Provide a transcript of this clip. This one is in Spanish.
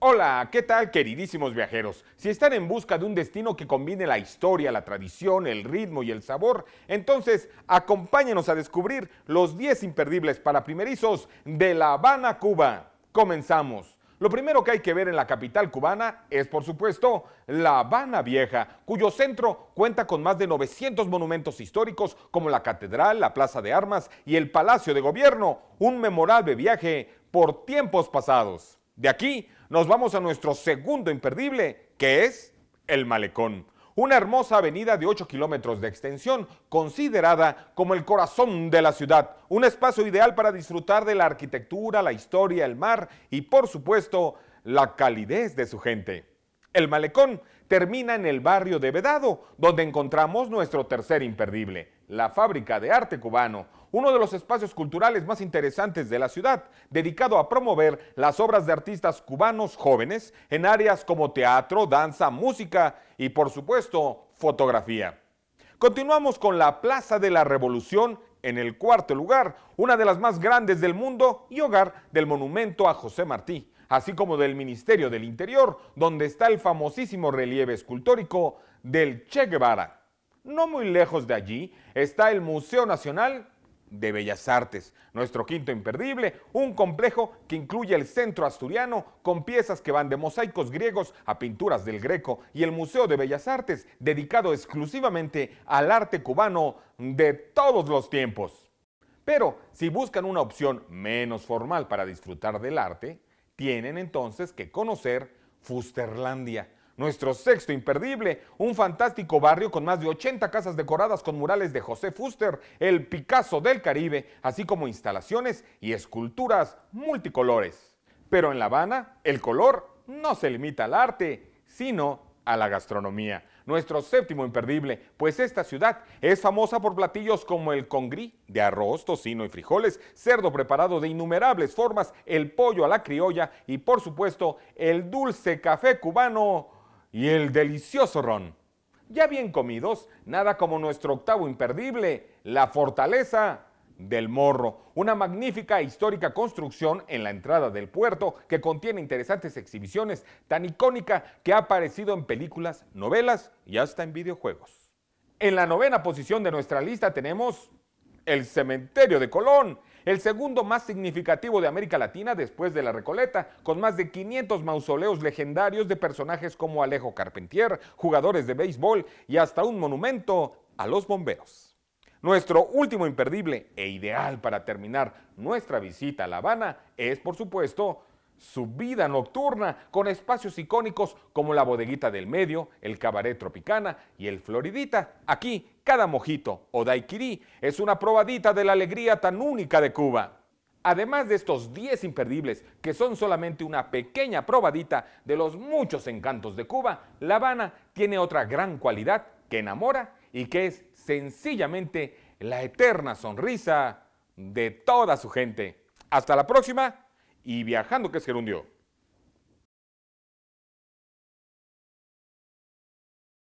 Hola, ¿qué tal queridísimos viajeros? Si están en busca de un destino que combine la historia, la tradición, el ritmo y el sabor, entonces acompáñenos a descubrir los 10 imperdibles para primerizos de La Habana, Cuba. Comenzamos. Lo primero que hay que ver en la capital cubana es, por supuesto, La Habana Vieja, cuyo centro cuenta con más de 900 monumentos históricos como la Catedral, la Plaza de Armas y el Palacio de Gobierno, un memorable viaje por tiempos pasados. De aquí nos vamos a nuestro segundo imperdible, que es el malecón. Una hermosa avenida de 8 kilómetros de extensión, considerada como el corazón de la ciudad, un espacio ideal para disfrutar de la arquitectura, la historia, el mar y por supuesto la calidez de su gente. El malecón termina en el barrio de Vedado, donde encontramos nuestro tercer imperdible, la fábrica de arte cubano, uno de los espacios culturales más interesantes de la ciudad, dedicado a promover las obras de artistas cubanos jóvenes en áreas como teatro, danza, música y por supuesto fotografía. Continuamos con la Plaza de la Revolución en el cuarto lugar, una de las más grandes del mundo y hogar del monumento a José Martí, así como del Ministerio del Interior, donde está el famosísimo relieve escultórico del Che Guevara. No muy lejos de allí está el Museo Nacional de Bellas Artes. Nuestro quinto imperdible, un complejo que incluye el centro asturiano con piezas que van de mosaicos griegos a pinturas del greco y el Museo de Bellas Artes dedicado exclusivamente al arte cubano de todos los tiempos. Pero si buscan una opción menos formal para disfrutar del arte, tienen entonces que conocer Fusterlandia, nuestro sexto imperdible, un fantástico barrio con más de 80 casas decoradas con murales de José Fuster, el Picasso del Caribe, así como instalaciones y esculturas multicolores. Pero en La Habana, el color no se limita al arte, sino a la gastronomía. Nuestro séptimo imperdible, pues esta ciudad es famosa por platillos como el congrí de arroz, tocino y frijoles, cerdo preparado de innumerables formas, el pollo a la criolla y por supuesto el dulce café cubano y el delicioso ron. Ya bien comidos, nada como nuestro octavo imperdible, la fortaleza del Morro, una magnífica e histórica construcción en la entrada del puerto que contiene interesantes exhibiciones tan icónica que ha aparecido en películas, novelas y hasta en videojuegos. En la novena posición de nuestra lista tenemos el cementerio de Colón, el segundo más significativo de América Latina después de la Recoleta, con más de 500 mausoleos legendarios de personajes como Alejo Carpentier, jugadores de béisbol y hasta un monumento a los bomberos. Nuestro último imperdible e ideal para terminar nuestra visita a La Habana es, por supuesto, su vida nocturna con espacios icónicos como la bodeguita del medio, el cabaret tropicana y el Floridita, aquí cada mojito o daiquiri es una probadita de la alegría tan única de Cuba. Además de estos 10 imperdibles, que son solamente una pequeña probadita de los muchos encantos de Cuba, La Habana tiene otra gran cualidad que enamora y que es sencillamente la eterna sonrisa de toda su gente. Hasta la próxima y viajando que es gerundio.